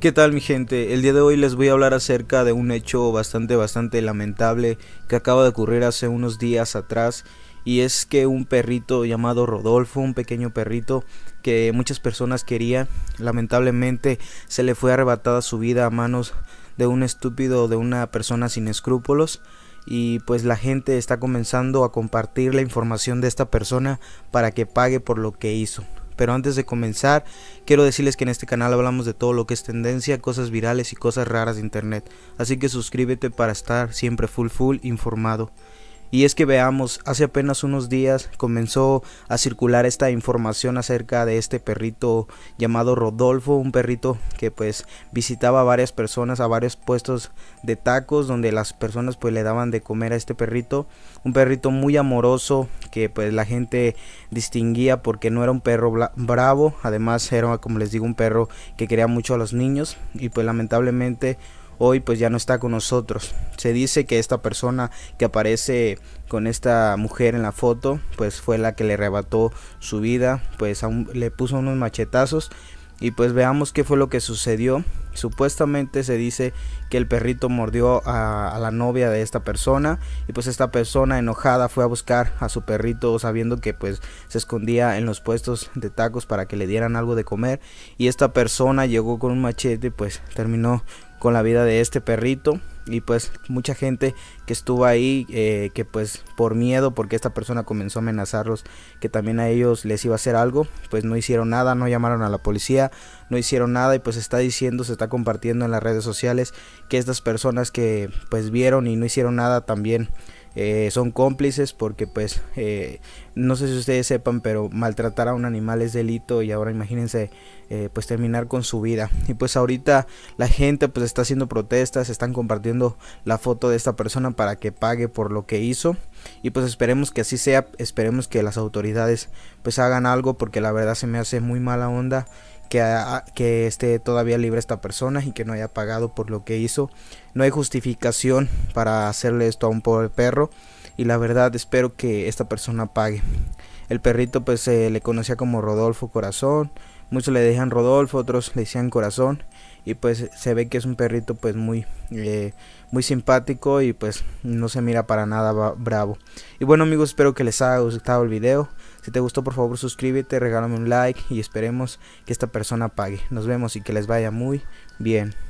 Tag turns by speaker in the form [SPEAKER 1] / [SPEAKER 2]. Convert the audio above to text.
[SPEAKER 1] ¿Qué tal mi gente? El día de hoy les voy a hablar acerca de un hecho bastante bastante lamentable que acaba de ocurrir hace unos días atrás y es que un perrito llamado Rodolfo, un pequeño perrito que muchas personas querían, lamentablemente se le fue arrebatada su vida a manos de un estúpido, de una persona sin escrúpulos y pues la gente está comenzando a compartir la información de esta persona para que pague por lo que hizo pero antes de comenzar quiero decirles que en este canal hablamos de todo lo que es tendencia, cosas virales y cosas raras de internet, así que suscríbete para estar siempre full full informado. Y es que veamos, hace apenas unos días comenzó a circular esta información acerca de este perrito llamado Rodolfo, un perrito que pues visitaba a varias personas, a varios puestos de tacos donde las personas pues le daban de comer a este perrito, un perrito muy amoroso que pues la gente distinguía porque no era un perro bravo, además era como les digo un perro que quería mucho a los niños y pues lamentablemente hoy pues ya no está con nosotros. Se dice que esta persona que aparece con esta mujer en la foto pues fue la que le arrebató su vida, pues le puso unos machetazos y pues veamos qué fue lo que sucedió. Supuestamente se dice que el perrito mordió a, a, la novia de esta persona y pues esta persona enojada fue a buscar a su perrito sabiendo que pues se escondía en los puestos de tacos para que le dieran algo de comer y esta persona llegó con un machete pues terminó con la vida de este perrito y pues mucha gente que estuvo ahí eh, que pues por miedo porque esta persona comenzó a amenazarlos que también a ellos les iba a hacer algo pues no hicieron nada no llamaron a la policía no hicieron nada y pues está diciendo se está compartiendo en las redes sociales que estas personas que pues vieron y no hicieron nada también eh, son cómplices porque pues eh, no sé si ustedes sepan pero maltratar a un animal es delito y ahora imagínense eh, pues terminar con su vida y pues ahorita la gente pues está haciendo protestas están compartiendo la foto de esta persona para que pague por lo que hizo y pues esperemos que así sea esperemos que las autoridades pues hagan algo porque la verdad se me hace muy mala onda que, esté todavía libre esta persona y que no haya pagado por lo que hizo. No hay justificación para hacerle esto a un pobre perro y la verdad espero que esta persona pague. El perrito pues se le conocía como Rodolfo Corazón, muchos le decían Rodolfo, otros le decían Corazón y pues se ve que es un perrito pues muy eh, muy simpático y pues no se mira para nada bravo. Y bueno amigos espero que les haya gustado el video. Si te gustó, por favor, suscríbete, regálame un like y esperemos que esta persona pague. Nos vemos y que les vaya muy bien.